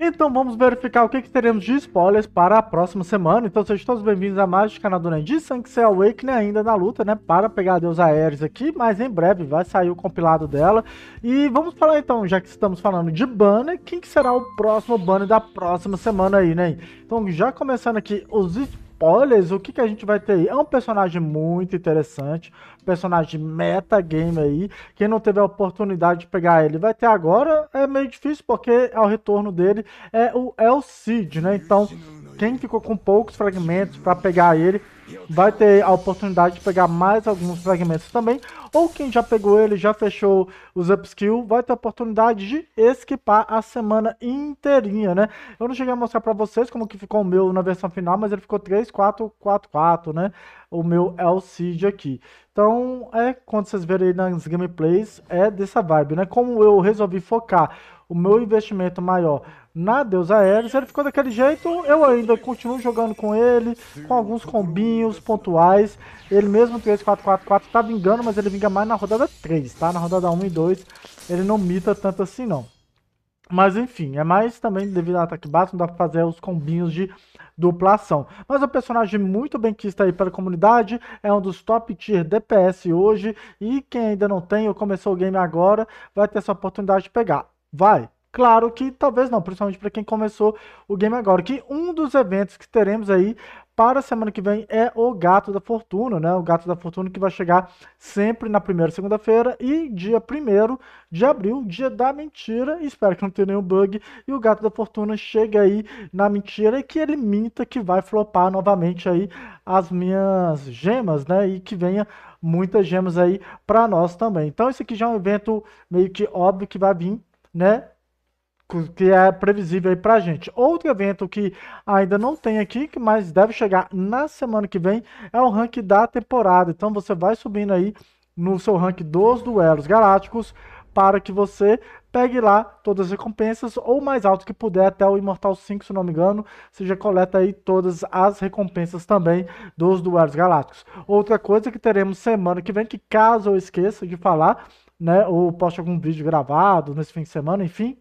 Então vamos verificar o que, que, teremos de spoilers para a próxima semana. Então sejam todos bem-vindos a mais de canal do Nandinho, que Awakening ainda na luta, né? Para pegar Deus Aéreos aqui, mas em breve vai sair o compilado dela. E vamos falar então, já que estamos falando de banner, quem que será o próximo banner da próxima semana aí, né? Então já começando aqui os spoilers spoilers, o que, que a gente vai ter aí? É um personagem muito interessante, personagem metagame aí. Quem não teve a oportunidade de pegar ele vai ter agora, é meio difícil, porque ao retorno dele é o El Cid, né? Então, quem ficou com poucos fragmentos para pegar ele, vai ter a oportunidade de pegar mais alguns fragmentos também, ou quem já pegou ele, já fechou os upskill, vai ter a oportunidade de esquipar a semana inteirinha, né? Eu não cheguei a mostrar para vocês como que ficou o meu na versão final, mas ele ficou 3, 4, 4, 4, né? O meu é cid aqui. Então, é quando vocês verem nas gameplays, é dessa vibe, né? Como eu resolvi focar o meu investimento maior na Deusa Aéreos, ele ficou daquele jeito, eu ainda continuo jogando com ele, com alguns combinhos pontuais, ele mesmo 3-4-4-4 tá vingando, mas ele vinga mais na rodada 3, tá? Na rodada 1 e 2, ele não mita tanto assim não. Mas enfim, é mais também devido ao ataque básico, não dá pra fazer os combinhos de duplação. Mas é um personagem muito bem quisto aí pela comunidade, é um dos top tier DPS hoje, e quem ainda não tem ou começou o game agora, vai ter essa oportunidade de pegar. Vai! Claro que talvez não, principalmente para quem começou o game agora. Que um dos eventos que teremos aí para a semana que vem é o Gato da Fortuna, né? O Gato da Fortuna que vai chegar sempre na primeira segunda-feira e dia 1 de abril, dia da mentira. Espero que não tenha nenhum bug. E o Gato da Fortuna chega aí na mentira e que ele minta que vai flopar novamente aí as minhas gemas, né? E que venha muitas gemas aí para nós também. Então esse aqui já é um evento meio que óbvio que vai vir, né? que é previsível aí pra gente. Outro evento que ainda não tem aqui, mas deve chegar na semana que vem, é o ranking da temporada. Então você vai subindo aí no seu ranking dos duelos galácticos para que você pegue lá todas as recompensas, ou mais alto que puder, até o Imortal 5, se não me engano, você já coleta aí todas as recompensas também dos duelos galácticos. Outra coisa que teremos semana que vem, que caso eu esqueça de falar, né, ou poste algum vídeo gravado nesse fim de semana, enfim,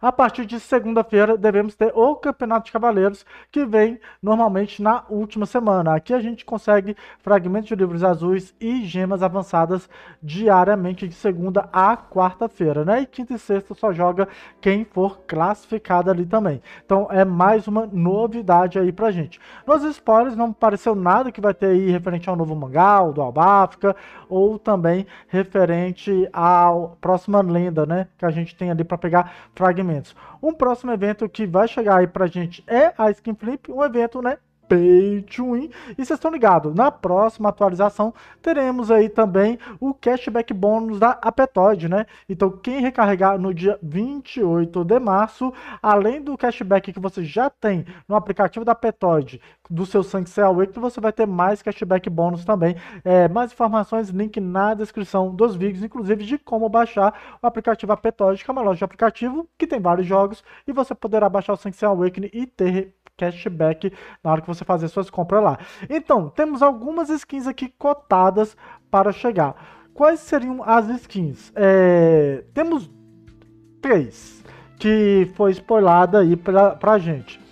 a partir de segunda-feira, devemos ter o Campeonato de Cavaleiros, que vem normalmente na última semana. Aqui a gente consegue fragmentos de livros azuis e gemas avançadas diariamente de segunda a quarta-feira, né? E quinta e sexta só joga quem for classificado ali também. Então é mais uma novidade aí pra gente. Nos spoilers não pareceu nada que vai ter aí referente ao novo mangá, do Albáfrica, ou também referente à próxima lenda, né? Que a gente tem ali para pegar fragmentos eventos. Um próximo evento que vai chegar aí pra gente é a Skin Flip, um evento, né, pay to win. E vocês estão ligados, na próxima atualização teremos aí também o cashback bônus da Apetoid, né? Então quem recarregar no dia 28 de março, além do cashback que você já tem no aplicativo da Apetoid, do seu sangue CAUE, que você vai ter mais cashback bônus também. É, mais informações, link na descrição dos vídeos, inclusive de como baixar o aplicativo Apetoid, que é uma loja de aplicativo que tem vários jogos e você poderá baixar o sangue Awakening e ter cashback na hora que você fazer suas compras lá. Então, temos algumas skins aqui cotadas para chegar. Quais seriam as skins? É, temos três que foi spoilada aí pra, pra gente.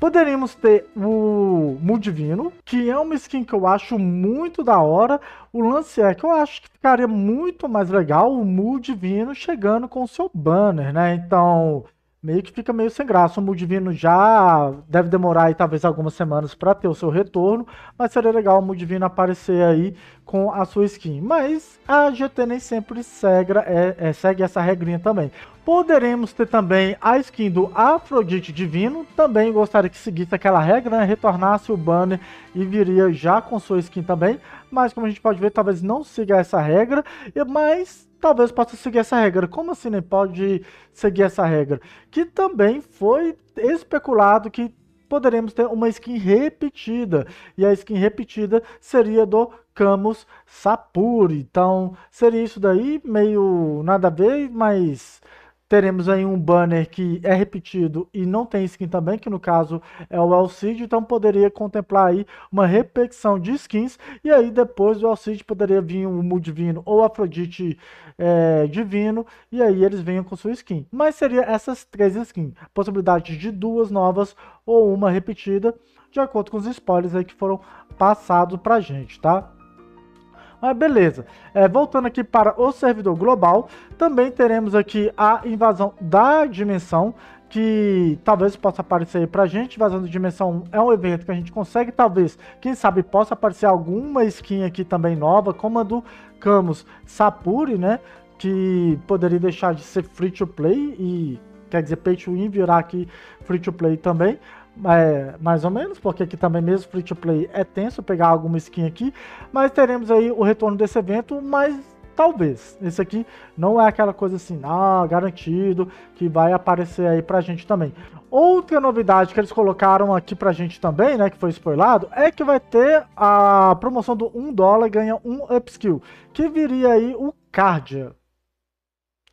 Poderíamos ter o Mundivino, que é uma skin que eu acho muito da hora. O lance é que eu acho que ficaria muito mais legal o Mundivino chegando com o seu banner, né? Então, meio que fica meio sem graça. O Mudivino já deve demorar aí, talvez algumas semanas para ter o seu retorno, mas seria legal o Mudivino aparecer aí com a sua skin. Mas a GT nem sempre segra, é, é, segue essa regrinha também. Poderemos ter também a skin do Afrodite Divino. Também gostaria que seguisse aquela regra, né? retornasse o banner e viria já com sua skin também. Mas como a gente pode ver, talvez não siga essa regra. Mas talvez possa seguir essa regra. Como assim nem pode seguir essa regra? Que também foi especulado que poderemos ter uma skin repetida. E a skin repetida seria do Camus Sapuri. Então, seria isso daí, meio nada a ver, mas teremos aí um banner que é repetido e não tem skin também, que no caso é o Alcide, então poderia contemplar aí uma repetição de skins, e aí depois o Alcide poderia vir o um Mu Divino ou Afrodite é, Divino, e aí eles venham com sua skin. Mas seria essas três skins, possibilidade de duas novas ou uma repetida, de acordo com os spoilers aí que foram passados pra gente, tá? Mas ah, beleza. É, voltando aqui para o servidor global, também teremos aqui a invasão da dimensão, que talvez possa aparecer para a gente. Invasão da Dimensão é um evento que a gente consegue, talvez, quem sabe, possa aparecer alguma skin aqui também nova, como a do Camus Sapuri, né? Que poderia deixar de ser free to play e quer dizer pay to win virar aqui free to play também. É, mais ou menos, porque aqui também mesmo free to play é tenso pegar alguma skin aqui, mas teremos aí o retorno desse evento, mas talvez. Esse aqui não é aquela coisa assim, ah, garantido, que vai aparecer aí pra gente também. Outra novidade que eles colocaram aqui pra gente também, né, que foi spoilado, é que vai ter a promoção do 1 dólar ganha um upskill, que viria aí o Cardia,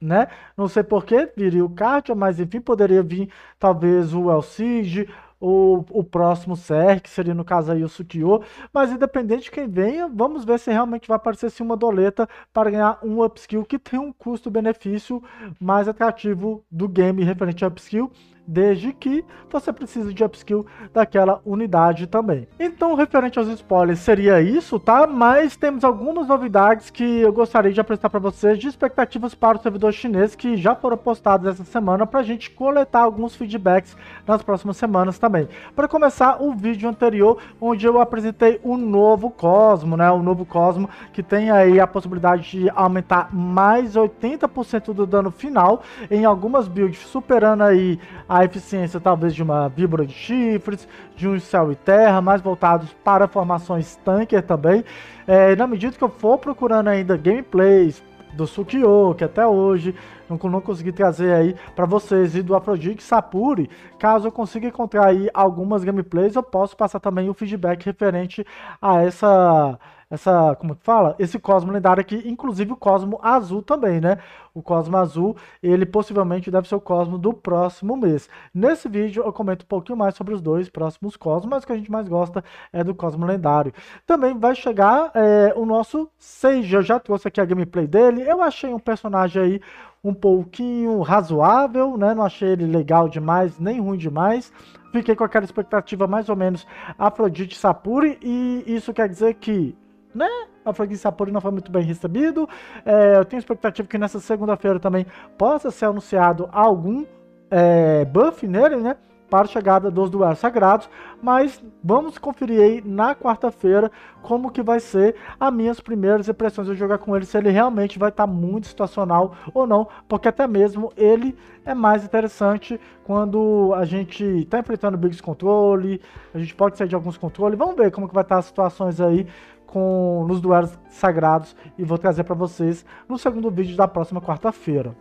né? Não sei porque viria o Cardia, mas enfim, poderia vir talvez o Cid, o, o próximo CR, que seria no caso aí o Sukiô. mas independente de quem venha, vamos ver se realmente vai aparecer sim uma doleta para ganhar um upskill que tem um custo-benefício mais atrativo do game referente a upskill, desde que você precise de upskill daquela unidade também. Então, referente aos spoilers, seria isso, tá? Mas temos algumas novidades que eu gostaria de apresentar para vocês de expectativas para o servidor chinês que já foram postadas essa semana para a gente coletar alguns feedbacks nas próximas semanas também. Para começar, o vídeo anterior onde eu apresentei o novo Cosmo, né? O novo Cosmo que tem aí a possibilidade de aumentar mais 80% do dano final em algumas builds, superando aí a eficiência talvez de uma víbora de chifres, de um céu e terra, mais voltados para formações tanker também. É, na medida que eu for procurando ainda gameplays, do Sukiyo, que até hoje não, não consegui trazer aí para vocês, e do Afrodite Sapuri. Caso eu consiga encontrar aí algumas gameplays, eu posso passar também o feedback referente a essa essa, como é que fala? Esse Cosmo lendário aqui, inclusive o Cosmo azul também, né? O Cosmo azul, ele possivelmente deve ser o Cosmo do próximo mês. Nesse vídeo eu comento um pouquinho mais sobre os dois próximos Cosmos, mas o que a gente mais gosta é do Cosmo lendário. Também vai chegar é, o nosso Seija, eu já trouxe aqui a gameplay dele, eu achei um personagem aí um pouquinho razoável, né? Não achei ele legal demais, nem ruim demais. Fiquei com aquela expectativa mais ou menos Afrodite Sapuri, e isso quer dizer que né? A franquia Sapori não foi muito bem recebido. É, eu tenho expectativa que nessa segunda-feira também possa ser anunciado algum é, buff nele, né? para a chegada dos duelos sagrados, mas vamos conferir aí na quarta-feira como que vai ser as minhas primeiras impressões de jogar com ele, se ele realmente vai estar tá muito situacional ou não, porque até mesmo ele é mais interessante quando a gente está enfrentando Bigs Controle, a gente pode sair de alguns controles, vamos ver como que vai estar tá as situações aí com, nos duelos sagrados e vou trazer para vocês no segundo vídeo da próxima quarta-feira.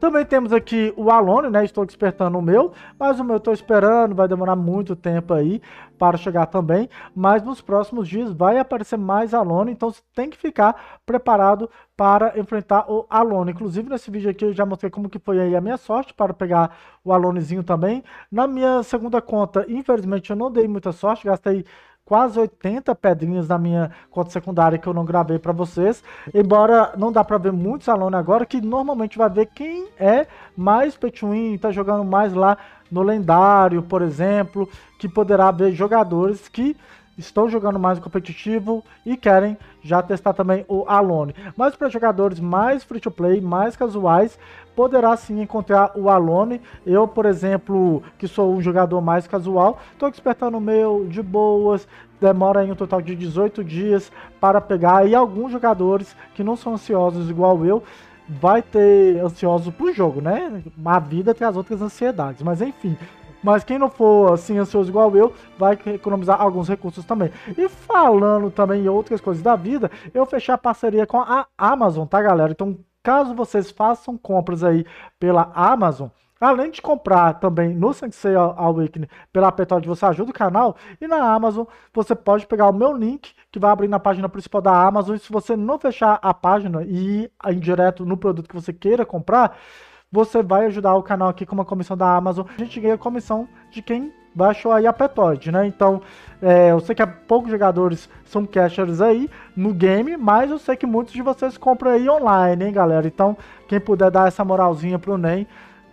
Também temos aqui o Alone, né? Estou despertando o meu, mas o meu estou esperando, vai demorar muito tempo aí para chegar também. Mas nos próximos dias vai aparecer mais Alone, então você tem que ficar preparado para enfrentar o Alone. Inclusive nesse vídeo aqui eu já mostrei como que foi aí a minha sorte para pegar o Alonezinho também. Na minha segunda conta, infelizmente eu não dei muita sorte, gastei quase 80 pedrinhas da minha conta secundária que eu não gravei para vocês. Embora não dá para ver muitos alunos agora, que normalmente vai ver quem é mais Petuin, to win, tá jogando mais lá no lendário, por exemplo, que poderá ver jogadores que estão jogando mais competitivo e querem já testar também o Alone. Mas para jogadores mais free to play, mais casuais, poderá sim encontrar o Alone. Eu, por exemplo, que sou um jogador mais casual, estou despertando o meu de boas, demora aí um total de 18 dias para pegar e alguns jogadores que não são ansiosos igual eu vai ter ansioso pro jogo, né? A vida tem as outras ansiedades, mas enfim, mas quem não for assim ansioso igual eu, vai economizar alguns recursos também. E falando também em outras coisas da vida, eu fechei a parceria com a Amazon, tá galera? Então, caso vocês façam compras aí pela Amazon, Além de comprar também no Sensei Awakening pela Apetod, você ajuda o canal. E na Amazon, você pode pegar o meu link, que vai abrir na página principal da Amazon. E se você não fechar a página e ir direto no produto que você queira comprar, você vai ajudar o canal aqui com uma comissão da Amazon. A gente ganha comissão de quem baixou aí a Petoid, né? Então, é, eu sei que poucos jogadores são cashers aí no game, mas eu sei que muitos de vocês compram aí online, hein, galera? Então, quem puder dar essa moralzinha pro NEM,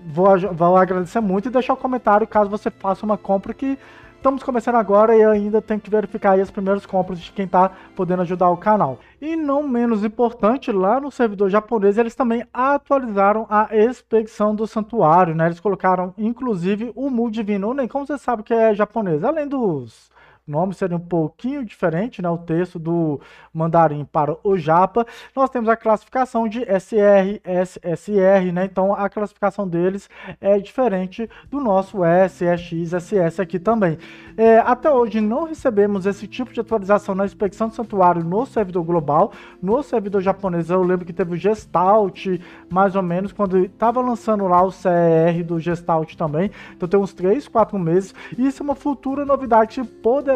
vou, vou agradecer muito e deixar o um comentário caso você faça uma compra que Estamos começando agora e ainda tem que verificar aí as primeiras compras de quem está podendo ajudar o canal. E não menos importante, lá no servidor japonês eles também atualizaram a expedição do santuário, né? Eles colocaram inclusive o Mu Divino, nem como você sabe que é japonês, além dos nome seria um pouquinho diferente, né? O texto do mandarim para o japa. Nós temos a classificação de SR, SSR, né? Então a classificação deles é diferente do nosso S, EX, SS aqui também. É, até hoje não recebemos esse tipo de atualização na inspeção do santuário no servidor global. No servidor japonês eu lembro que teve o Gestalt, mais ou menos, quando estava lançando lá o CR do Gestalt também. Então tem uns 3, 4 meses. E isso é uma futura novidade que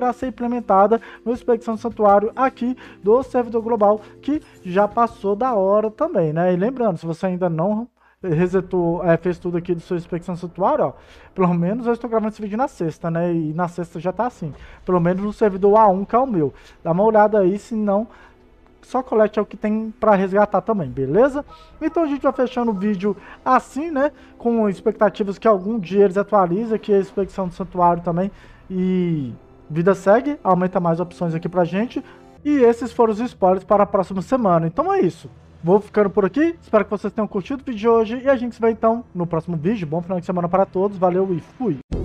deverá ser implementada no Inspecção do Santuário aqui do servidor global, que já passou da hora também, né? E lembrando, se você ainda não resetou, é, fez tudo aqui do seu Inspecção Santuário, ó, pelo menos eu estou gravando esse vídeo na sexta, né? E na sexta já tá assim. Pelo menos no servidor A1, que é o meu. Dá uma olhada aí, se não, só colete é o que tem para resgatar também, beleza? Então a gente vai fechando o vídeo assim, né? Com expectativas que algum dia eles atualizem aqui a Inspecção do Santuário também. E vida segue, aumenta mais opções aqui pra gente. E esses foram os spoilers para a próxima semana. Então é isso. Vou ficando por aqui. Espero que vocês tenham curtido o vídeo de hoje. E a gente se vê então no próximo vídeo. Bom final de semana para todos. Valeu e fui!